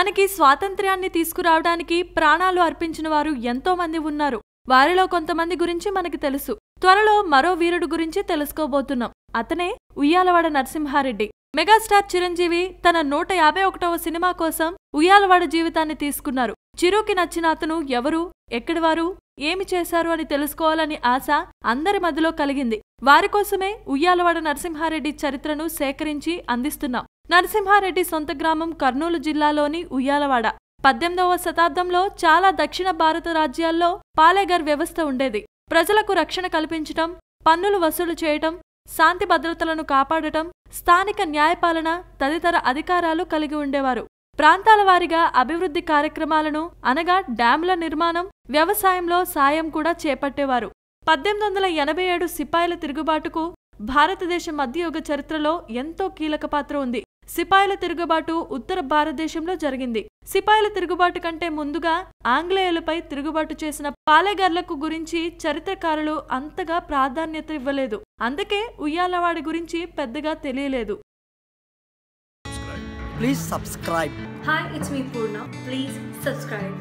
మనకి స్వాతంత్ర్యాన్ని తీసుకురావడానికి ప్రాణాలు అర్పించిన వారు ఎంతోమంది ఉన్నారు వారిలో కొంతమంది గురించి మనకి తెలుసు త్వరలో మరో వీరుడు గురించి తెలుసుకోబోతున్నాం అతనే ఉయ్యాలవాడ నరసింహారెడ్డి మెగాస్టార్ చిరంజీవి తన నూట యాభై ఒకటవ సినిమా కోసం ఉయ్యాలవాడ జీవితాన్ని తీసుకున్నారు చిరుకి నచ్చిన అతను ఎవరు ఎక్కడివారు ఏమి చేశారు అని తెలుసుకోవాలని ఆశ అందరి మధ్యలో కలిగింది వారి కోసమే ఉయ్యాలవాడ నరసింహారెడ్డి చరిత్రను సేకరించి అందిస్తున్నాం నరసింహారెడ్డి సొంత గ్రామం కర్నూలు జిల్లాలోని ఉయ్యాలవాడ పద్దెనిమిదవ శతాబ్దంలో చాలా దక్షిణ భారత రాజ్యాల్లో పాలేగర్ వ్యవస్థ ఉండేది ప్రజలకు రక్షణ కల్పించటం పన్నులు వసూలు చేయటం శాంతి భద్రతలను కాపాడటం స్థానిక న్యాయపాలన తదితర అధికారాలు కలిగి ఉండేవారు ప్రాంతాల వారీగా అభివృద్ధి కార్యక్రమాలను అనగా డ్యాంల నిర్మాణం వ్యవసాయంలో సాయం కూడా చేపట్టేవారు పద్దెనిమిది వందల ఎనభై ఏడు సిపాయిల తిరుగుబాటుకు భారతదేశ మధ్యయుగ చరిత్రలో ఎంతో కీలక పాత్ర ఉంది సిపాయిల తిరుగుబాటు ఉత్తర భారతదేశంలో జరిగింది సిపాయిల తిరుగుబాటు కంటే ముందుగా ఆంగ్లేయులపై తిరుగుబాటు చేసిన పాలేగర్లకు గురించి చరిత్రకారులు అంతగా ప్రాధాన్యత ఇవ్వలేదు అందుకే ఉయ్యాలవాడి గురించి పెద్దగా తెలియలేదు please subscribe hi it's me Purna please subscribe